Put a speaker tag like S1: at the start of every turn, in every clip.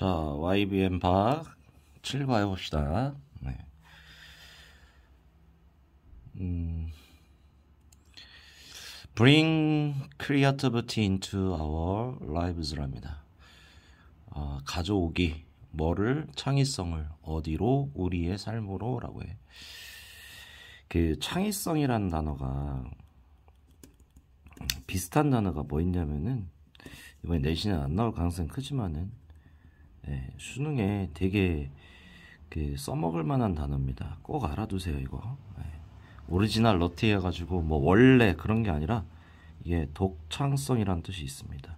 S1: 자, YBM 박 7과 해봅시다. 네. 음, bring creativity into our lives랍니다. 아, 가져오기, 뭐를, 창의성을, 어디로, 우리의 삶으로 라고 해. 그 창의성이라는 단어가 비슷한 단어가 뭐 있냐면은 이번에 내신은 안 나올 가능성이 크지만은 예, 수능에 되게 그 써먹을 만한 단어입니다. 꼭 알아두세요 이거. 예, 오리지널 러티 해가지고 뭐 원래 그런 게 아니라 이게 독창성이라 뜻이 있습니다.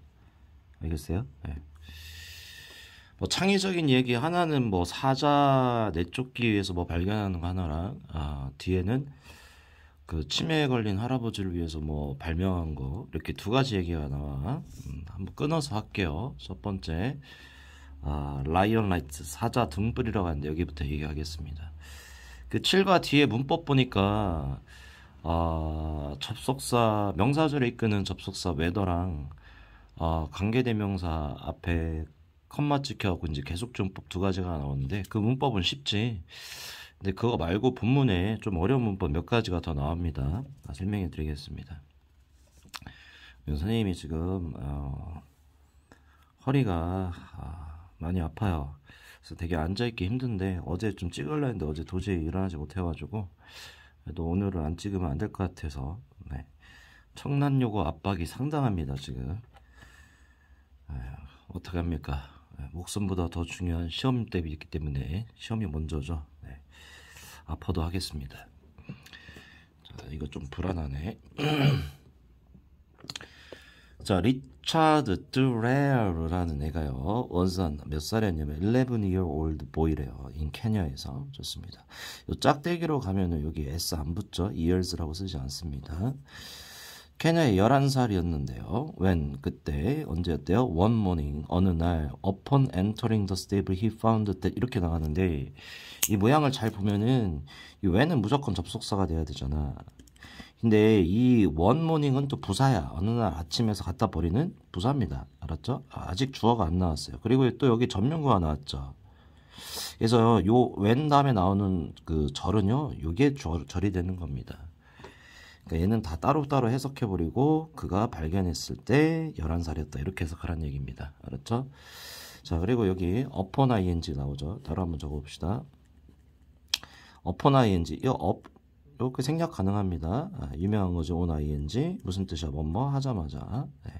S1: 알겠어요? 예. 뭐 창의적인 얘기 하나는 뭐 사자 내쫓기 위해서 뭐 발견하는 거 하나랑 아, 뒤에는 그 치매에 걸린 할아버지를 위해서 뭐 발명한 거 이렇게 두 가지 얘기가 나와 음, 한번 끊어서 할게요 첫 번째 아, 라이언 라이트 사자 등불이라고 하는데 여기부터 얘기하겠습니다. 그 7과 뒤에 문법 보니까 아, 접속사 명사절에 이끄는 접속사 웨더랑 아, 관계대명사 앞에 컴마 찍혀갖고 이제 계속전법 두 가지가 나오는데 그 문법은 쉽지. 근데 그거 말고 본문에 좀 어려운 문법 몇 가지가 더 나옵니다. 아, 설명해 드리겠습니다. 그 선생님이 지금 어, 허리가 아, 많이 아파요. 그래서 되게 앉아있기 힘든데 어제 좀 찍으려 했는데 어제 도저히 일어나지 못해가지고 그래도 오늘은 안 찍으면 안 될 것 같아서 네. 청란요고 압박이 상당합니다 지금 아, 어떻게 합니까 네, 목숨보다 더 중요한 시험 때비 있기 때문에 시험이 먼저죠 네. 아파도 하겠습니다 자, 이거 좀 불안하네 자, 리차드 드레어라는 애가요. 원산 몇 살이었냐면 11year old boy래요. 인 케냐에서. 좋습니다. 요 짝대기로 가면은 여기 s 안 붙죠. years라고 쓰지 않습니다. 케냐에 11살이었는데요. when 그때 언제였대요? one morning 어느 날 upon entering the stable he found that 이렇게 나가는데 이 모양을 잘 보면은 이 when은 무조건 접속사가 돼야 되잖아. 근데 이 원모닝은 또 부사야. 어느 날 아침에서 갖다 버리는 부사입니다. 알았죠? 아직 주어가 안 나왔어요. 그리고 또 여기 전면구가 나왔죠. 그래서 요웬 다음에 나오는 그 절은요. 요게 절, 절이 되는 겁니다. 그러니까 얘는 다 따로따로 해석해버리고 그가 발견했을 때 11살이었다. 이렇게 해석하라는 얘기입니다. 알았죠? 자 그리고 여기 upon ing 나오죠. 따로 한번 적어봅시다. upon ing 이 up 이렇게 생략 가능합니다. 아, 유명한 거죠. on ing 무슨 뜻이야? 뭐뭐 뭐 하자마자 네.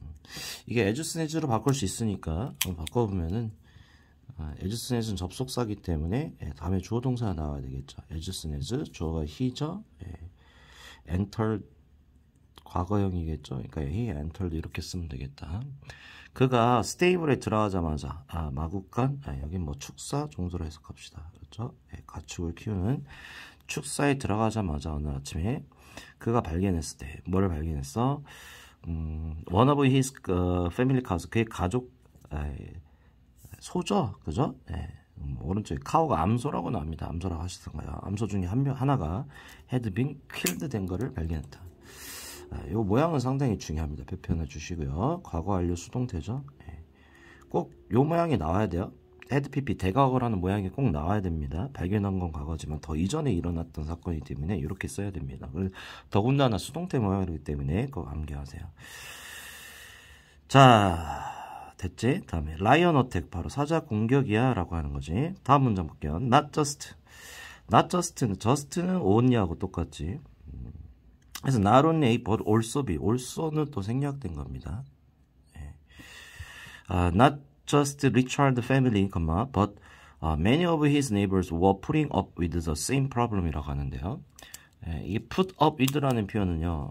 S1: 음. 이게 에듀스네즈로 바꿀 수 있으니까 바꿔보면은 아, 에듀스네즈는 접속사기 때문에 예, 다음에 주어 동사가 나와야 되겠죠. 에듀스네즈 주어가 he죠. 예. enter 과거형이겠죠. 그러니까 he 예, entered 이렇게 쓰면 되겠다. 그가 스테이블에 들어가자마자 아, 마구간 아, 여긴 뭐 축사 종소로 해석합시다. 있었죠. 그렇죠? 예, 가축을 키우는 축사에 들어가자마자 오늘 아침에 그가 발견했을 때 뭐를 발견했어? 음, one of his uh, family cows 그의 가족 아 예, 소죠, 그죠? 예. 음, 오른쪽에 카오가 암소라고 나옵니다. 암소라고 하시던가요? 암소 중에 한 명, 하나가 헤드빙 킬드 된 거를 발견했다. 아, 요 모양은 상당히 중요합니다. 표현해 주시고요. 과거 완료 수동태죠. 예. 꼭 요 모양이 나와야 돼요. 헤드피피 대각을 하는 모양이 꼭 나와야 됩니다. 발견한 건 과거지만 더 이전에 일어났던 사건이기 때문에 이렇게 써야 됩니다. 더군다나 수동태 모양이기 때문에 그거 암기하세요. 자 됐지? 다음에 라이언 어택 바로 사자 공격이야 라고 하는 거지. 다음 문장 볼게요. Not just. Not just는 just는 only하고 똑같지. 그래서 not only but also be. also는 또 생략된 겁니다. 예. 아, not just Richard family, but many of his neighbors were putting up with the same problem이라고 하는데요. 이 put up with라는 표현은요.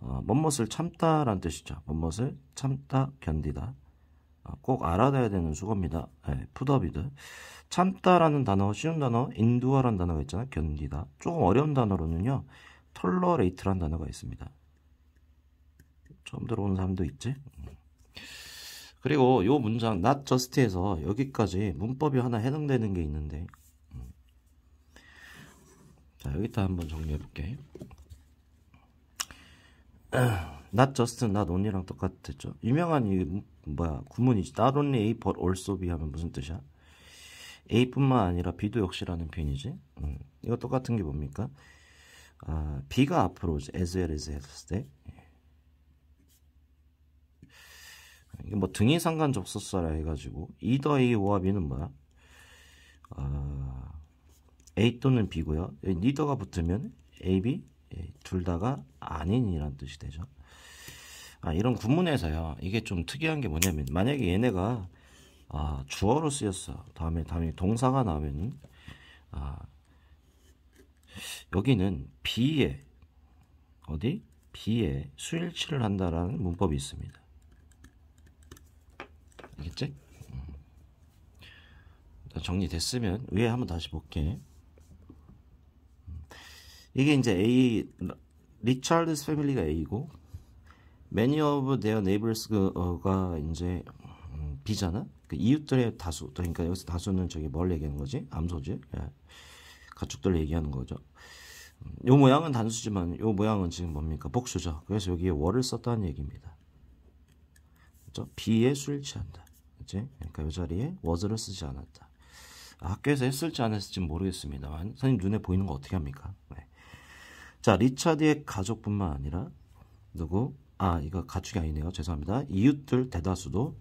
S1: 어, 멋을 참다란 뜻이죠. 멋을 참다, 견디다. 꼭 알아둬야 되는 수고입니다. 네, put up with. 참다라는 단어, 쉬운 단어, endure라는 단어가 있잖아요. 견디다. 조금 어려운 단어로는요. tolerate라는 단어가 있습니다. 처음 들어오는 사람도 있지. 그리고 요 문장 not just에서 여기까지 문법이 하나 해당되는 게 있는데 음. 자 여기다 한번 정리해 볼게 not just, not only랑 똑같았죠 유명한 이 뭐야 구문이지 not only A but also B 하면 무슨 뜻이야 A뿐만 아니라 B도 역시라는 표현이지 음. 이거 똑같은 게 뭡니까 아, B가 앞으로 as well as 했을 때 이게 뭐 등이 상관 접속사라 해가지고 이 더이 오와 비는 뭐야? 아, A 또는 B고요. 니더가 붙으면 A, B 예, 둘 다가 아닌이란 뜻이 되죠. 아, 이런 구문에서요. 이게 좀 특이한 게 뭐냐면 만약에 얘네가 아, 주어로 쓰였어. 다음에 다음에 동사가 나오면 아, 여기는 B에 어디? B에 수일치를 한다라는 문법이 있습니다. 알겠지? 음. 정리됐으면 위에 한번 다시 볼게. 음. 이게 이제 A 리찰드스 패밀리가 A고 many of their neighbors가 이제 음, B잖아. 그 이웃들의 다수. 그러니까 여기서 다수는 저기 뭘 얘기하는 거지? 암소지. 예. 가축들 얘기하는 거죠. 요 모양은 단수지만 요 모양은 지금 뭡니까? 복수죠. 그래서 여기에 월을 썼다는 얘기입니다. 그렇죠? B에 술 취한다. 이제 그러니까 이 자리에 was를 쓰지 않았다. 학교에서 했을지 안 했을지 모르겠습니다만 선생님 눈에 보이는 거 어떻게 합니까? 네. 자 리차드의 가족뿐만 아니라 누구? 아 이거 가축이 아니네요. 죄송합니다. 이웃들 대다수도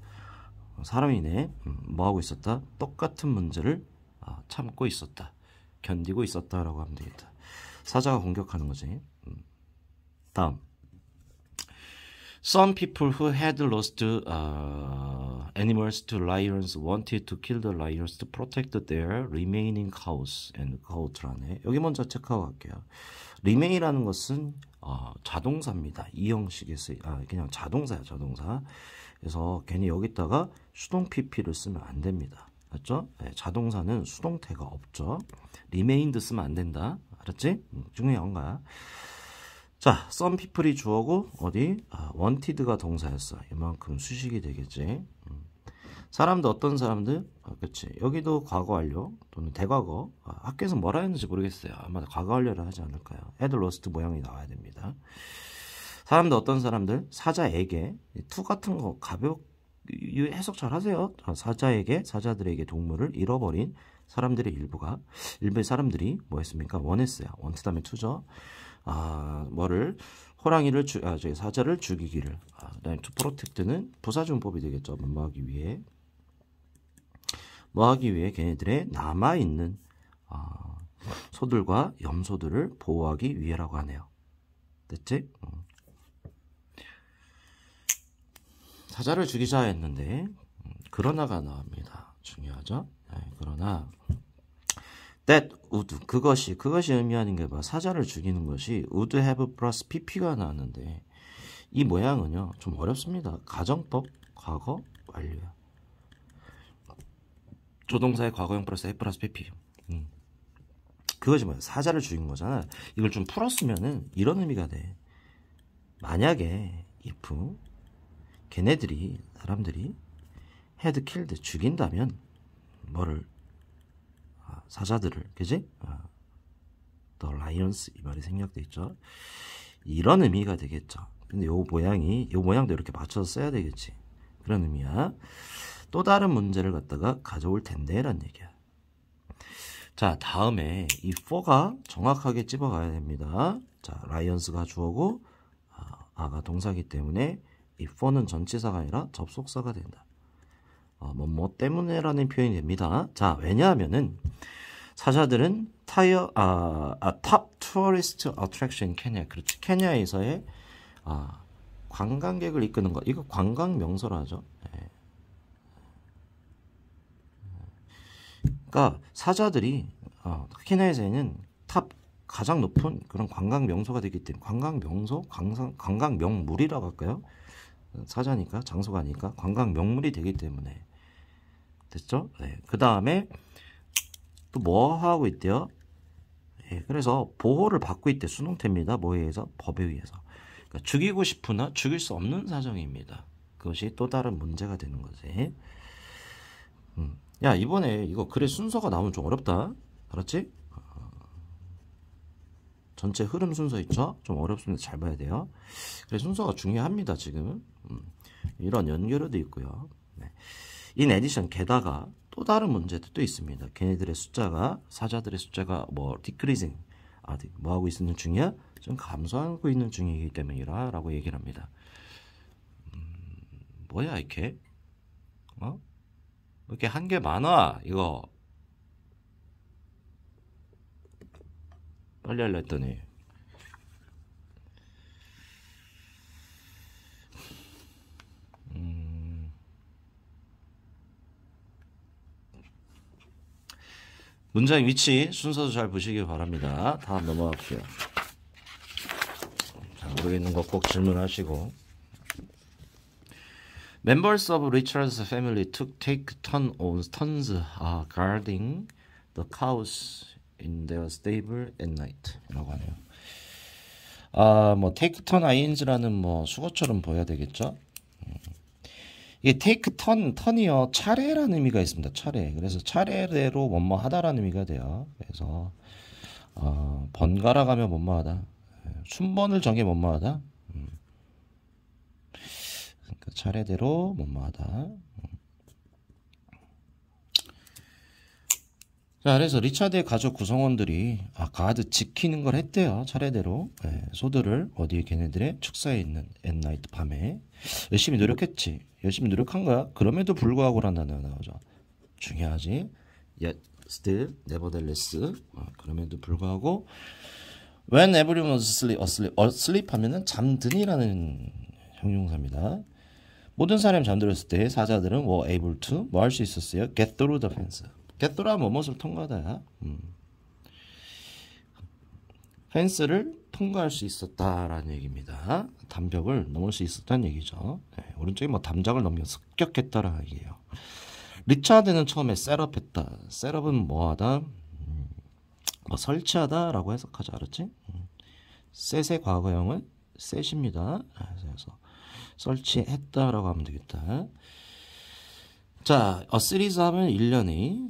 S1: 사람이네 음, 뭐하고 있었다? 똑같은 문제를 아, 참고 있었다. 견디고 있었다라고 하면 되겠다. 사자가 공격하는 거지. 음. 다음 Some people who had lost uh, animals to lions wanted to kill the lions to protect their remaining cows and cowtra네. 여기 먼저 체크할게요. remain이라는 것은 어, 자동사입니다. 이 형식에 쓰, 아, 그냥 자동사야, 자동사. 그래서 괜히 여기다가 수동 pp를 쓰면 안 됩니다. 맞죠? 네, 자동사는 수동태가 없죠. remained 쓰면 안 된다. 알았지? 응, 중요한 거야. 자, 썸피플이 주어고 어디? 아, 원티드가 동사였어. 이만큼 수식이 되겠지. 음. 사람들 어떤 사람들? 아, 그치. 여기도 과거 완료 또는 대과거. 아, 학교에서 뭐라 했는지 모르겠어요. 아마 과거 완료를 하지 않을까요? 애들 로스트 모양이 나와야 됩니다. 사람들 어떤 사람들? 사자에게 투 같은 거 가볍 해석 잘 하세요. 아, 사자에게 사자들에게 동물을 잃어버린 사람들의 일부가 일부 사람들이 뭐 했습니까? 원했어요. 원트 다음에 투죠. 아 뭐를 호랑이를 주, 아, 저기 사자를 죽이기를. 아, 그다음에 투프로 r o 는 부사중법이 되겠죠. 뭐하기 뭐 위해 뭐하기 위해 걔네들의 남아 있는 아, 소들과 염소들을 보호하기 위해라고 하네요. 됐지? 어. 사자를 죽이자 했는데 음, 그러나가 나옵니다. 중요하죠? 네, 그러나 that would 그것이 그것이 의미하는 게 뭐 사자를 죽이는 것이 would have 플러스 pp가 나왔는데 이 모양은요. 좀 어렵습니다. 가정법 과거 완료. 조동사의 과거형 플러스 f 플러스 pp. 음. 그것이 뭐야. 사자를 죽인 거잖아. 이걸 좀 풀었으면은 이런 의미가 돼. 만약에 if 걔네들이 사람들이 헤드 킬드 죽인다면 뭐를 사자들을 그지? 어, The Lions 이 말이 생략돼 있죠. 이런 의미가 되겠죠. 근데 요 모양이 요 모양도 이렇게 맞춰서 써야 되겠지. 그런 의미야. 또 다른 문제를 갖다가 가져올 텐데 란 얘기야. 자 다음에 이 for가 정확하게 집어가야 됩니다. 자 라이언스가 주어고 아, 아가 동사기 때문에 이 for는 전치사가 아니라 접속사가 된다. 어, 뭐뭐 뭐 때문에라는 표현이 됩니다. 자, 왜냐하면은 사자들은 타이어 아, 아탑 투어리스트 어트랙션 케냐 그렇지 케냐에서의 아, 관광객을 이끄는 것 이거 관광 명소라죠. 네. 그러니까 사자들이 어, 케냐에서는 탑 가장 높은 그런 관광 명소가 되기 때문에 관광 명소, 관광, 관광 명물이라고 할까요? 사자니까 장소가니까 관광 명물이 되기 때문에 됐죠? 네. 그 다음에 또 뭐 하고 있대요? 예, 그래서 보호를 받고 있대 수능태입니다. 뭐에 의해서? 법에 의해서. 그러니까 죽이고 싶으나 죽일 수 없는 사정입니다. 그것이 또 다른 문제가 되는 거지. 음. 야 이번에 이거 글의 순서가 나오면 좀 어렵다. 알았지? 어. 전체 흐름 순서 있죠? 좀 어렵습니다. 잘 봐야 돼요. 그래 순서가 중요합니다. 지금 음. 이런 연결어도 있고요. 네. 인 에디션 게다가 또 다른 문제도 또 있습니다. 걔네들의 숫자가 사자들의 숫자가 뭐 디크리징 아직 뭐 하고 있는 중이야? 좀 감소하고 있는 중이기 때문이라라고 얘기를 합니다. 음, 뭐야 이렇게? 어? 이렇게 한 게 많아 이거 빨리 할려 했더니 문장 위치 순서도 잘 보시기 바랍니다. 다음 넘어갈게요. 자, 모르겠는 거 꼭 질문하시고. Members of Richard's family took take turn on turns uh, guarding the cows in their stable at night이라고 하네요. 아, 뭐 take turn ing라는 뭐 수거처럼 보여야 되겠죠? 이게 테이크 턴, 턴이요. 차례라는 의미가 있습니다. 차례. 그래서 차례대로 뭐뭐 하다라는 의미가 돼요. 그래서 어, 번갈아 가며 뭐뭐 하다. 순번을 정해 뭐뭐 하다. 음. 그러니까 차례대로 뭐뭐 하다. 음. 자, 그래서 리차드의 가족 구성원들이 아 가드 지키는 걸 했대요. 차례대로 네, 예, 소들을 어디 에 걔네들의 축사에 있는 엔나이트 밤에 열심히 노력했지. 열심히 노력한 거야. 그럼에도 불구하고란 단어가 나오죠. 중요하지. Yet still, nevertheless. 어, 그럼에도 불구하고 When everyone was asleep, asleep, asleep 하면은 잠드니라는 형용사입니다. 모든 사람이 잠들었을 때 사자들은 were able to 뭐 할 수 있었어요? get through the fence. get through란 뭐뭇을 통과하다. 음. 펜스를 통과할 수 있었다라는 얘기입니다. 담벽을 넘을 수 있었다는 얘기죠. 네, 오른쪽이 뭐 담장을 넘겨 습격했다라는 얘기예요. 리차드는 처음에 셋업했다. 셋업은 뭐하다? 음, 뭐 설치하다라고 해석하지 알았지? 음, 셋의 과거형은 셋입니다. 아, 그래서 설치했다라고 하면 되겠다. 자, 어시리즈 하면 1년이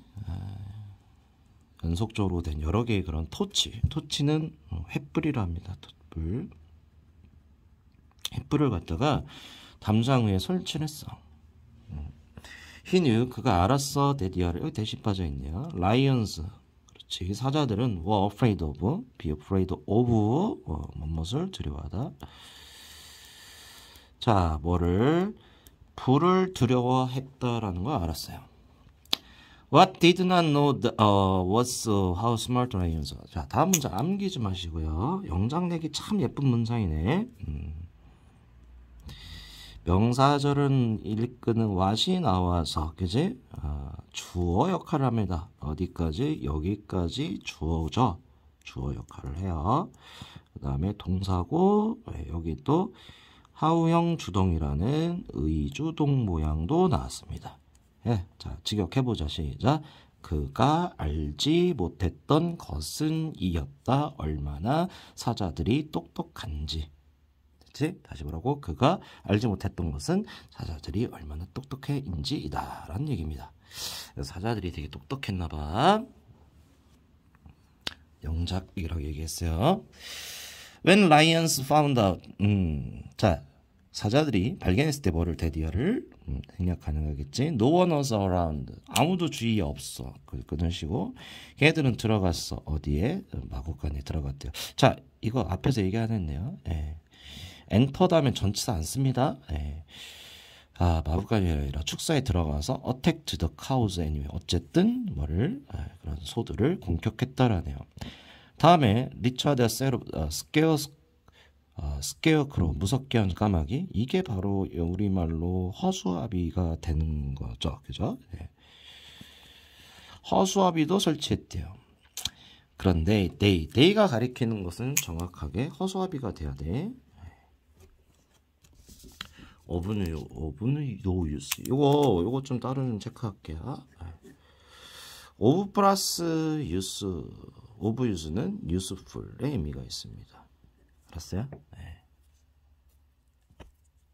S1: 연속적으로 된 여러 개의 그런 토치 토치는 어, 횃불이라 합니다 횃불 횃불을 갖다가 담장 위에 설치를 했어 흰유 음. 그가 알았어 데디아를 여기 대신 빠져있네요 라이언스 그렇지 사자들은 w afraid of be afraid of 어, 뭐을 두려워하다 자 뭐를 불을 두려워했다라는 걸 알았어요 What did not know the, uh, was uh, how smart I a s 자, 다음 문장 암기 좀 하시고요. 영장 내기 참 예쁜 문장이네. 음. 명사절은 일끄는 what이 나와서 그지 아, 주어 역할을 합니다. 어디까지? 여기까지 주어죠. 주어 역할을 해요. 그 다음에 동사고 네, 여기 또 하우형 주동이라는 의주동 모양도 나왔습니다. 예, 자 직역해 보자 시작. 그가 알지 못했던 것은 이었다. 얼마나 사자들이 똑똑한지. 됐지? 다시 보라고 그가 알지 못했던 것은 사자들이 얼마나 똑똑해인지이다. 라는 얘기입니다. 사자들이 되게 똑똑했나봐. 영작이라고 얘기했어요. When lions found out. 음, 자, 사자들이 발견했을 때 뭐를 대디어를 음, 생략 가능하겠지. No one was around. 아무도 주위에 없어. 그런 식으 걔들은 들어갔어. 어디에? 음, 마곡간에 들어갔대요. 자, 이거 앞에서 얘기 안 했네요. 예. 엔터 다음에 전치사 안 씁니다. 예. 아, 마구간니라 축사에 들어가서 어택 t 더 카우즈 애니 w 어쨌든 뭐를 아, 그런 소들을 공격했다라네요. 다음에 리처드 세로 어, 스케어스 아, 스케어크로 무섭게 한 까마귀 이게 바로 우리말로 허수아비가 되는 거죠. 그죠? 네. 허수아비도 설치했대요. 그런데 데이, 네, 데이가 가리키는 것은 정확하게 허수아비가 돼야 돼. 오분의 어분의 노유스. 요거 요거 좀 따로 체크할게요. 네. 오브 플러스 유스 오브 유스는 유스풀의 의미가 있습니다. 봤어요? 네.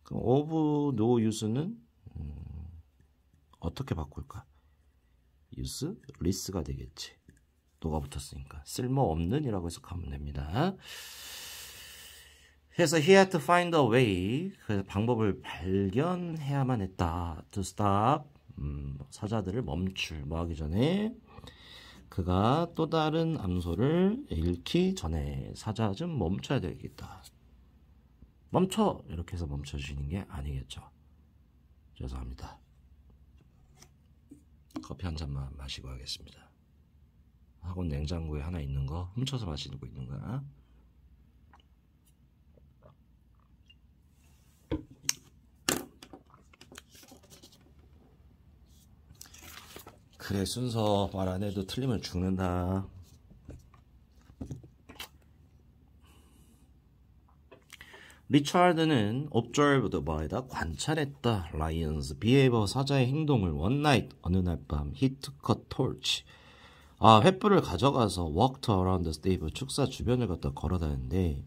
S1: 그럼 of no u 는 어떻게 바꿀까? u 스리스가 되겠지. 노가 붙었으니까 쓸모없는 이라고 해석하면 됩니다. 그래서 he had to find a way 그래서 방법을 발견해야만 했다 to stop 음, 사자들을 멈출 뭐 하기 전에 그가 또 다른 암소를 잃기 전에 사자 좀 멈춰야 되겠다. 멈춰! 이렇게 해서 멈춰주시는 게 아니겠죠. 죄송합니다. 커피 한 잔만 마시고 하겠습니다. 학원 냉장고에 하나 있는 거 훔쳐서 마시고 있는 거야. 그래 순서 말안 해도 틀리면 죽는다 리차드는 observed by다 관찰했다 라이언스 비에버 사자의 행동을 one night 어느 날밤 he took a torch 아 횃불을 가져가서 walked around the stable 축사 주변을 갖다 걸어다녔는데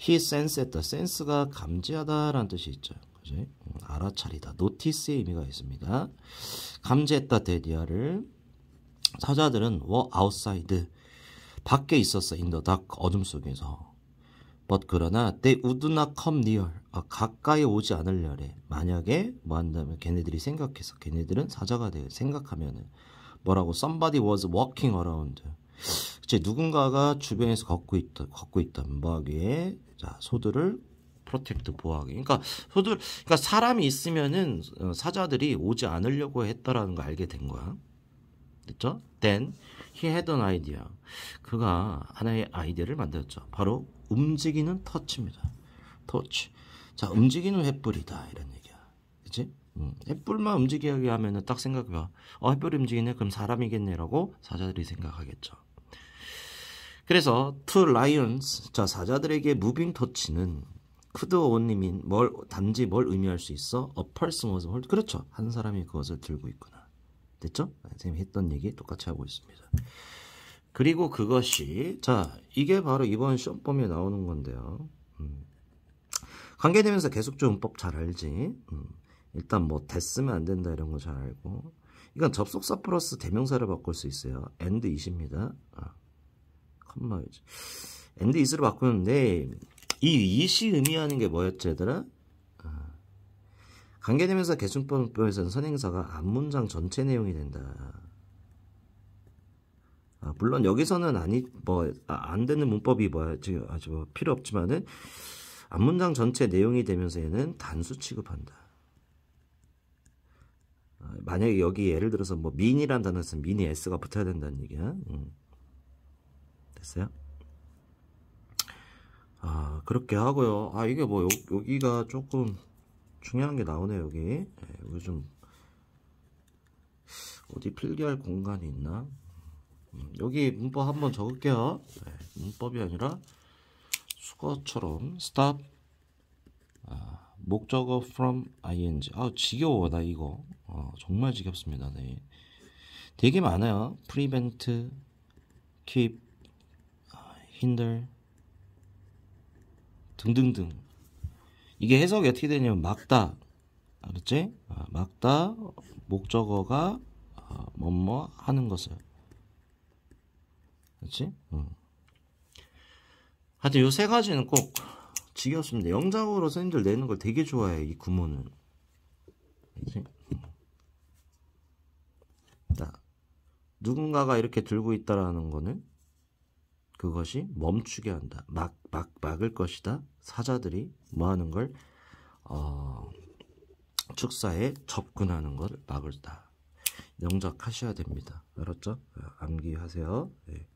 S1: he sense했다 sense가 감지하다라는 뜻이 있죠 이제 음, 알아차리다. 노티스의 의미가 있습니다. 감지했다 데디아를 사자들은 워 아웃사이드 밖에 있었어 인 n t h 어둠 속에서 but 그러나 they would not come near 아, 가까이 오지 않을려래 만약에 뭐 한다면 걔네들이 생각해서 걔네들은 사자가 돼 생각하면은 뭐라고 somebody was walking around 그치 누군가가 주변에서 걷고 있던 걷고 있다 뭐하기에 자 소들을 프로텍트 보호하기. 그러니까 소들 그러니까 사람이 있으면은 어, 사자들이 오지 않으려고 했다라는 걸 알게 된 거야. 됐죠? Then he had an idea. 그가 하나의 아이디어를 만들었죠. 바로 움직이는 터치입니다. 터치. 자, 움직이는 횃불이다 이런 얘기야. 그렇지? 음, 횃불만 움직이게 하면은 딱 생각해봐. 어, 횃불이 움직이네? 그럼 사람이겠네라고 사자들이 생각하겠죠. 그래서 투 라이언스 자 사자들에게 무빙 터치는 could only는 뭘 단지 뭘 의미할 수 있어? A person was hold. 그렇죠. 한 사람이 그것을 들고 있구나. 됐죠? 선생님 했던 얘기 똑같이 하고 있습니다. 그리고 그것이 자 이게 바로 이번 시험범위에 나오는 건데요. 음. 관계되면서 계속좀 문법 잘 알지. 음. 일단 뭐 됐으면 안 된다 이런 거 잘 알고. 이건 접속사 플러스 대명사를 바꿀 수 있어요. and is입니다. 아, 컴마 이제. and is로 바꾸는데 네, 이 이 시 의미하는 게 뭐였지 얘들아? 아, 관계대명사 개순법에서는 선행사가 앞문장 전체 내용이 된다. 아, 물론 여기서는 아니 뭐안 아, 되는 문법이 뭐지 아주 뭐 필요 없지만은 앞문장 전체 내용이 되면서 얘는 단수 취급한다. 아, 만약에 여기 예를 들어서 뭐 민이란 단어에서 민이 s가 붙어야 된다는 얘기야. 음. 됐어요? 아 그렇게 하고요 아 이게 뭐 요, 여기가 조금 중요한 게 나오네요 여기 네, 여기 좀 어디 필기할 공간이 있나 음, 여기 문법 한번 적을게요 네, 문법이 아니라 수거처럼 stop 아, 목적어 from ing 아 지겨워 나 이거 아, 정말 지겹습니다 네. 되게 많아요 prevent keep 아, hinder 등등등 이게 해석이 어떻게 되냐면 막다 알았지? 아, 아, 막다 목적어가 아, 뭐뭐 하는 것을 알렇지 응. 어. 하여튼 요 세 가지는 꼭지겼습니다 영작으로 선생님들 내는 걸 되게 좋아해 요이 구문은 그렇지? 누군가가 이렇게 들고 있다라는 거는 그것이 멈추게 한다. 막, 막, 막을 것이다. 사자들이 뭐 하는 걸, 어, 축사에 접근하는 걸 막을다. 영작하셔야 됩니다. 알았죠? 어, 암기하세요. 네.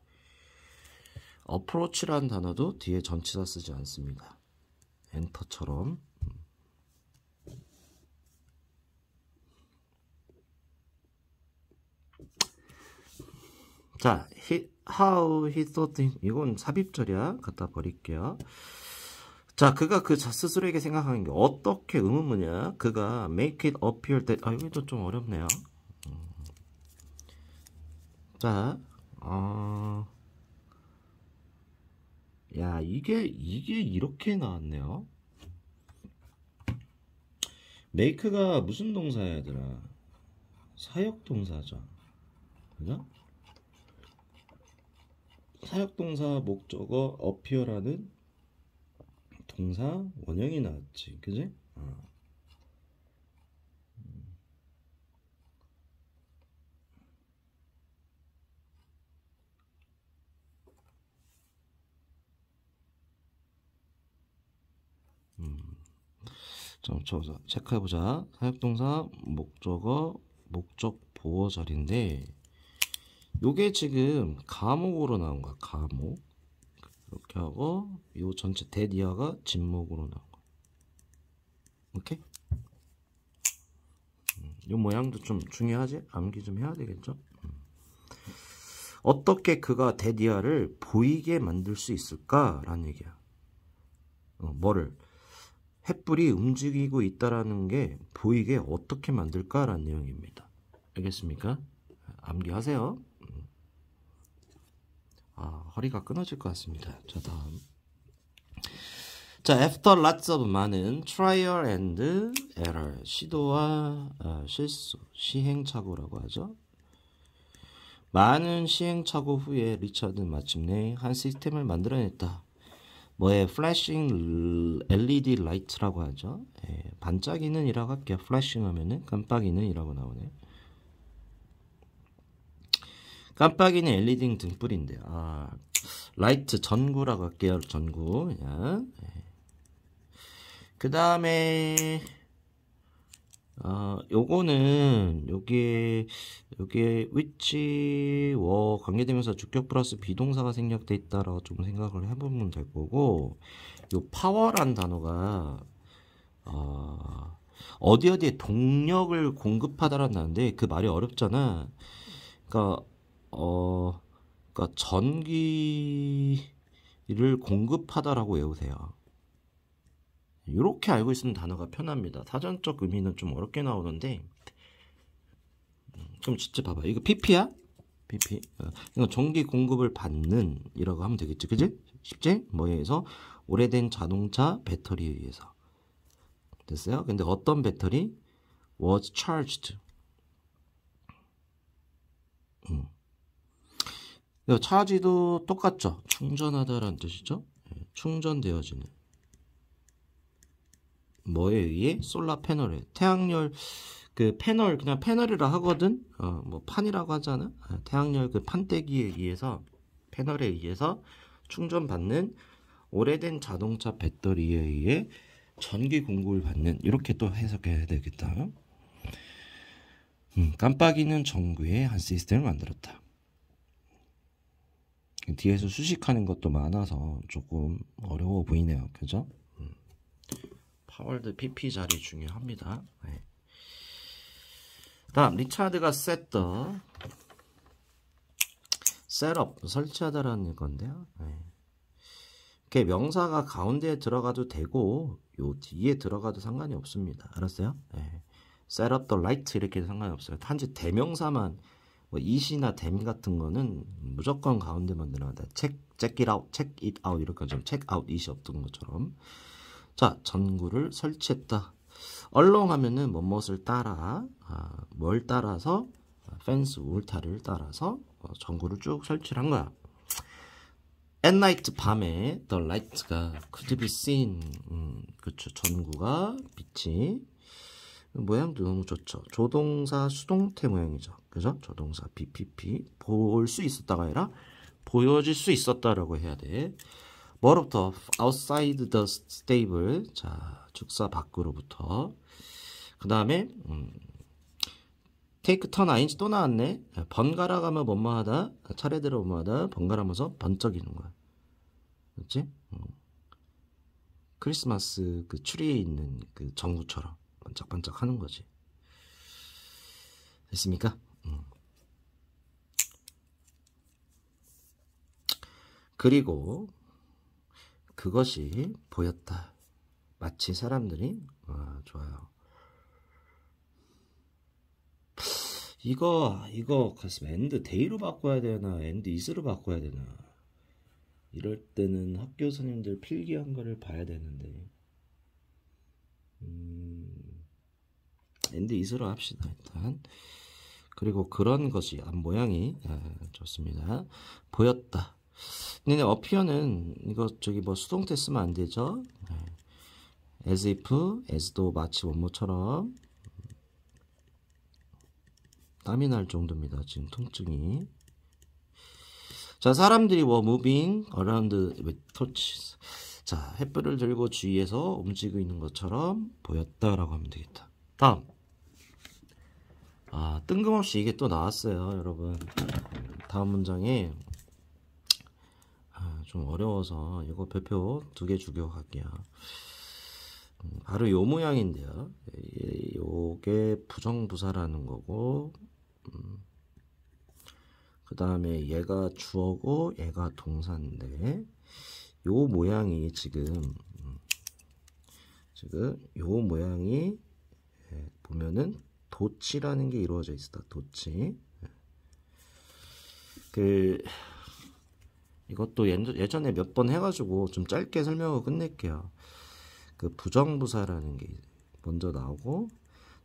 S1: 어프로치라는 단어도 뒤에 전치사 쓰지 않습니다. 엔터처럼. 음. 자, 히, how he thought it. 이건 삽입 절야 갖다 버릴게요. 자, 그가 그 스스로에게 생각하는 게 어떻게 의문문이야? 그가 make it appear that 아 이것도 좀 어렵네요. 음. 자, 어, 야 이게 이게 이렇게 나왔네요. make가 무슨 동사야, 얘들아? 사역 동사죠. 그죠? 사역동사 목적어 어피어라는 동사 원형이 나왔지 그지? 어. 음. 좀자 체크해보자. 사역동사 목적어 목적 보어 자리인데 요게 지금 감옥으로 나온 거야 감옥 이렇게 하고 요 전체 대디아가 진목으로 나온 거 오케이? 음, 요 모양도 좀 중요하지? 암기 좀 해야 되겠죠? 음. 어떻게 그가 데디아를 보이게 만들 수 있을까라는 얘기야. 어, 뭐를? 햇불이 움직이고 있다라는 게 보이게 어떻게 만들까라는 내용입니다. 알겠습니까? 암기하세요. 아, 허리가 끊어질 것 같습니다. 자 다음. 자, after lots of 많은 trial and error 시도와 어, 실수 시행착오라고 하죠. 많은 시행착오 후에 리처드는 마침내 한 시스템을 만들어냈다. 뭐에 flashing LED light라고 하죠. 예, 반짝이는 이라고 할게요. flashing 하면은 깜빡이는 이라고 나오네요. 깜빡이는 엘리딩 등불인데요. 아, 라이트 전구라고 할게요. 전구. 예. 예. 그 다음에 아, 어, 요거는 여기여기 위치 워 관계되면서 주격 플러스 비동사가 생략돼 있다라고 좀 생각을 해보면 될 거고 요 파워란 단어가 어, 어디 어디에 동력을 공급하다라는 단어인데 그 말이 어렵잖아. 그러니까 어, 그러니까 전기를 공급하다라고 외우세요. 이렇게 알고 있으면 단어가 편합니다. 사전적 의미는 좀 어렵게 나오는데 그럼 음, 진짜 봐봐. 이거 PP야? PP. 어, 이거 전기 공급을 받는 이라고 하면 되겠지. 그지? 쉽지? 뭐에 의해서? 오래된 자동차 배터리에 의해서. 됐어요? 근데 어떤 배터리? was charged. 음. 차지도 똑같죠. 충전하다라는 뜻이죠. 예, 충전되어지는 뭐에 의해 솔라 패널에 태양열 그 패널 그냥 패널이라 하거든. 어, 뭐 판이라고 하잖아. 아, 태양열 그 판때기에 의해서 패널에 의해서 충전받는 오래된 자동차 배터리에 의해 전기 공급을 받는 이렇게 또 해석해야 되겠다. 음, 깜빡이는 전구에한 시스템을 만들었다. 뒤에서 수식하는 것도 많아서 조금 어려워 보이네요. 그죠? 음. 파월드 PP 자리 중요합니다. 네. 다음 리차드가 셋더 셋업 설치하다라는 건데요. 네. 이렇게 명사가 가운데에 들어가도 되고 요 뒤에 들어가도 상관이 없습니다. 알았어요? 네. set up the light 이렇게 상관이 없어요. 단지 대명사만 뭐 이시나 댐 같은 거는 무조건 가운데만 들어나다 책, 책이라웃, 책잇아웃 이렇게 좀 책아웃 이시 없던 것처럼. 자, 전구를 설치했다. 얼렁하면은 뭣뭇을 뭐 따라 아, 뭘 따라서 펜스 울타를 리 따라서 어, 전구를 쭉 설치를 한 거야. At night 밤에 the light가 could be seen 음, 그쵸 전구가 빛이 모양도 너무 좋죠. 조동사 수동태 모양이죠. 그죠? 조동사 BPP 볼 수 있었다가 아니라 보여질 수 있었다라고 해야 돼. 뭐로부터? outside the stable. 자, 축사 밖으로부터. 그 다음에 음, take turn 아인지 또 나왔네. 번갈아 가며 뭐뭐 하다. 차례대로 뭐 하다. 번갈아면서 번쩍이는 거야. 그렇지? 음. 크리스마스 그 추리에 있는 그 정구처럼. 반짝반짝 하는 거지. 됐습니까? 음. 그리고 그것이 보였다. 마치 사람들이 아, 좋아요. 이거 이거 가슴 엔드 데이로 바꿔야 되나 엔드 이스로 바꿔야 되나 이럴 때는 학교 선생님들 필기한 거를 봐야 되는데 음, 엔드 이으로 합시다 일단 그리고 그런 것이 앞 아, 모양이 아, 좋습니다 보였다 근데 어피어는 이거 저기 뭐 수동태 쓰면 안 되죠 네. as if, as도 마치 원모처럼 땀이 날 정도입니다 지금 통증이 자 사람들이 뭐 moving around with torches 자 햇불을 들고 주위에서 움직이고 있는 것처럼 보였다라고 하면 되겠다 다음 아 뜬금없이 이게 또 나왔어요 여러분 다음 문장이 아, 좀 어려워서 이거 별표 두 개주기로 갈게요 음, 바로 요 모양인데요 요게 부정부사라는 거고 음, 그 다음에 얘가 주어고 얘가 동사인데 요 모양이 지금 음, 지금 요 모양이 예, 보면은 도치라는 게 이루어져 있었다. 도치. 예. 그 이것도 예전에 몇 번 해가지고 좀 짧게 설명하 끝낼게요. 그 부정부사라는 게 먼저 나오고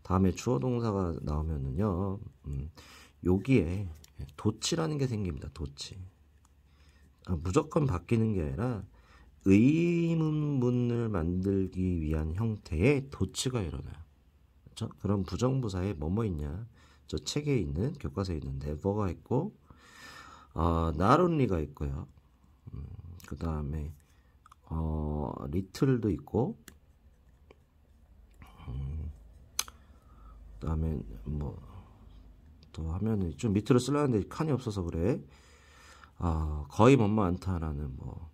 S1: 다음에 주어 동사가 나오면은요 음, 여기에 도치라는 게 생깁니다. 도치. 아, 무조건 바뀌는 게 아니라 의문문을 만들기 위한 형태의 도치가 일어나요. 저, 그럼 부정부사에 뭐뭐 있냐? 저 책에 있는 교과서에 있는 never가 있고 어, not only가 있고요. 음, 그 다음에 어, little도 있고 음, 그 다음에 뭐 또 하면은 좀 밑으로 쓸라는데 칸이 없어서 그래. 어, 거의 못마 않다라는 뭐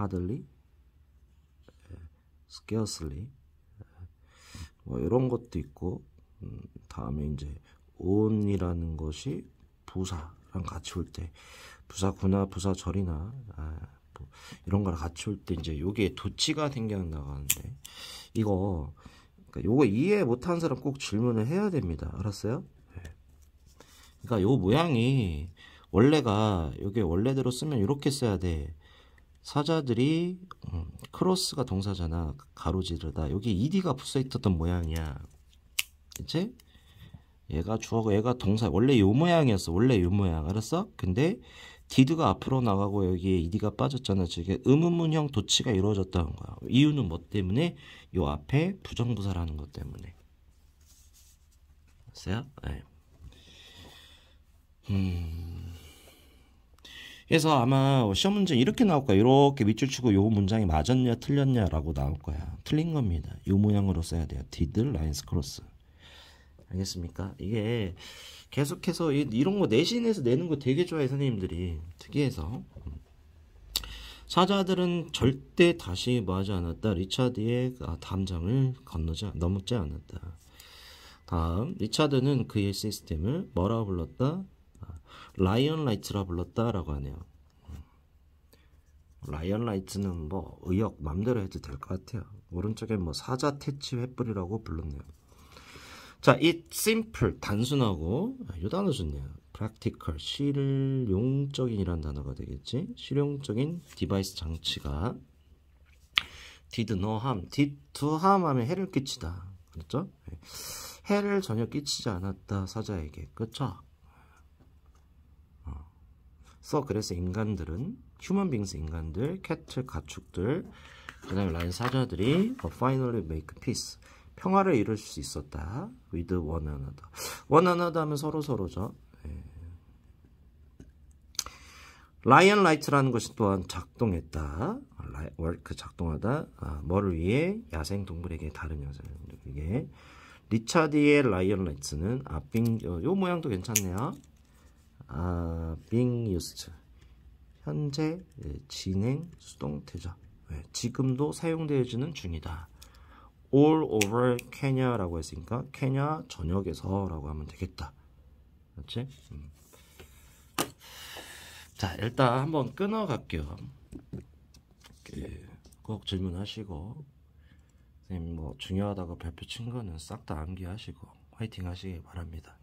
S1: hardly, scarcely 예, 뭐 이런 것도 있고 음, 다음에 이제 온이라는 것이 부사랑 같이 올 때 부사구나 부사절이나 아, 뭐 이런 거랑 같이 올 때 이제 요에 도치가 생겨나가는데 이거 그러니까 요거 이해 못하는 사람 꼭 질문을 해야 됩니다 알았어요? 네. 그러니까 요 모양이 원래가 요게 원래대로 쓰면 이렇게 써야 돼 사자들이 음, 크로스가 동사잖아 가로지르다 여기 ed가 붙어 있었던 모양이야 이제 얘가 주어고 얘가 동사 원래 요 모양이었어 원래 요 모양 알았어? 근데 did가 앞으로 나가고 여기에 ed가 빠졌잖아 지 음음문형 도치가 이루어졌다는 거야 이유는 뭐 때문에 요 앞에 부정부사라는 것 때문에 알았어요? 네. 음... 그래서 아마 뭐 시험 문제 이렇게 나올 거야. 이렇게 밑줄 치고 요 문장이 맞았냐 틀렸냐라고 나올 거야. 틀린 겁니다. 요 모양으로 써야 돼요. did 라인스 크로스. 알겠습니까? 이게 계속해서 이런 거 내신에서 내는 거 되게 좋아해 선생님들이 특이해서 사자들은 절대 다시 뭐하지 않았다. 리차드의 그 아, 담장을 건너지 넘지 않았다. 다음 리차드는 그의 시스템을 뭐라고 불렀다? 라이언 라이츠라 불렀다라고 하네요. 음. 라이언 라이츠는 뭐 의역 맘대로 해도 될 것 같아요. 오른쪽에 뭐 사자 퇴치 횃불이라고 불렀네요. 자, it simple 단순하고 아, 요 단어 좋네요. practical 실용적인이란 단어가 되겠지. 실용적인 디바이스 장치가 did no harm, did to harm 하면 해를 끼치다. 그렇죠? 예. 해를 전혀 끼치지 않았다 사자에게. 그렇죠? 써 그래서 인간들은 휴먼 빙스 인간들, 캣들, 가축들, 그다음에 라인 사자들이 finally make peace 평화를 이룰 수 있었다. with one another. one another 하면 서로 서로죠. 예. 라이언 라이트라는 것이 또한 작동했다. 라이, 그 작동하다. 아, 뭐를 위해 야생 동물에게 다른 야생 동물에게 리차디의 라이언 라이트는 아빙 요 모양도 괜찮네요. 아, being used 현재 네, 진행 수동태죠 네, 지금도 사용되어지는 중이다 all over Kenya 라고 했으니까 케냐 전역에서 라고 하면 되겠다 그렇지? 음. 자 일단 한번 끊어 갈게요 네, 예, 꼭 질문하시고 선생님 뭐 중요하다고 발표 친 거는 싹 다 암기하시고 화이팅 하시길 바랍니다